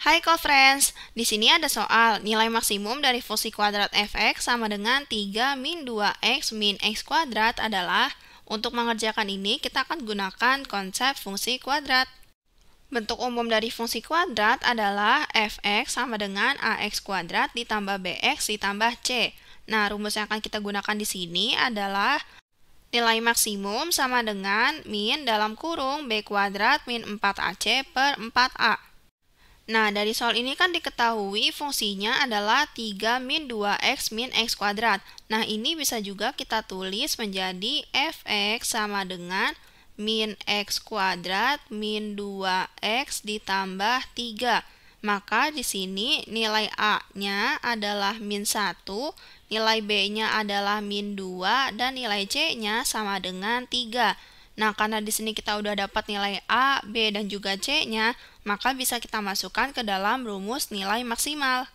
Hai co-friends, di sini ada soal nilai maksimum dari fungsi kuadrat fx sama dengan 3 min 2x min x kuadrat adalah untuk mengerjakan ini kita akan gunakan konsep fungsi kuadrat. Bentuk umum dari fungsi kuadrat adalah fx sama dengan ax kuadrat ditambah bx ditambah c. Nah, rumus yang akan kita gunakan di sini adalah nilai maksimum sama dengan min dalam kurung b kuadrat min 4ac per 4a. Nah, dari soal ini kan diketahui fungsinya adalah 3 min 2x min x kuadrat. Nah, ini bisa juga kita tulis menjadi fx sama dengan min x kuadrat min 2x ditambah 3. Maka di sini nilai A-nya adalah min 1, nilai B-nya adalah min 2, dan nilai C-nya sama dengan 3. Nah, karena di sini kita udah dapat nilai A, B, dan juga C-nya, maka bisa kita masukkan ke dalam rumus nilai maksimal.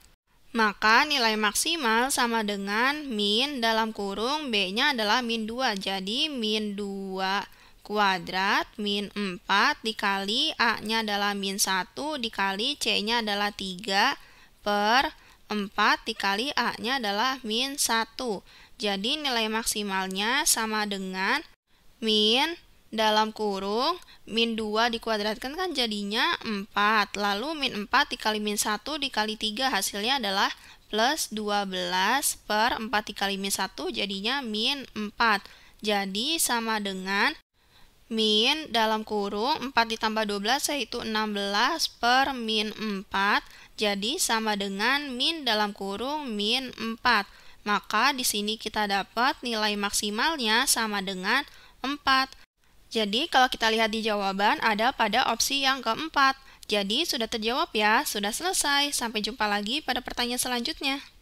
Maka nilai maksimal sama dengan min dalam kurung B-nya adalah min 2. Jadi min 2 kuadrat min 4 dikali A-nya adalah min 1 dikali C-nya adalah 3 per 4 dikali A-nya adalah min 1. Jadi nilai maksimalnya sama dengan min dalam kurung min 2 dikuadratkan kan jadinya 4 lalu min 4 dikali min 1 dikali 3 hasilnya adalah plus 12 per 4 dikali min 1 jadinya min 4 jadi sama dengan min dalam kurung 4 ditambah 12 yaitu 16 per min 4 jadi sama dengan min dalam kurung min 4 maka di sini kita dapat nilai maksimalnya sama dengan 4. Jadi, kalau kita lihat di jawaban, ada pada opsi yang keempat. Jadi, sudah terjawab ya, sudah selesai. Sampai jumpa lagi pada pertanyaan selanjutnya.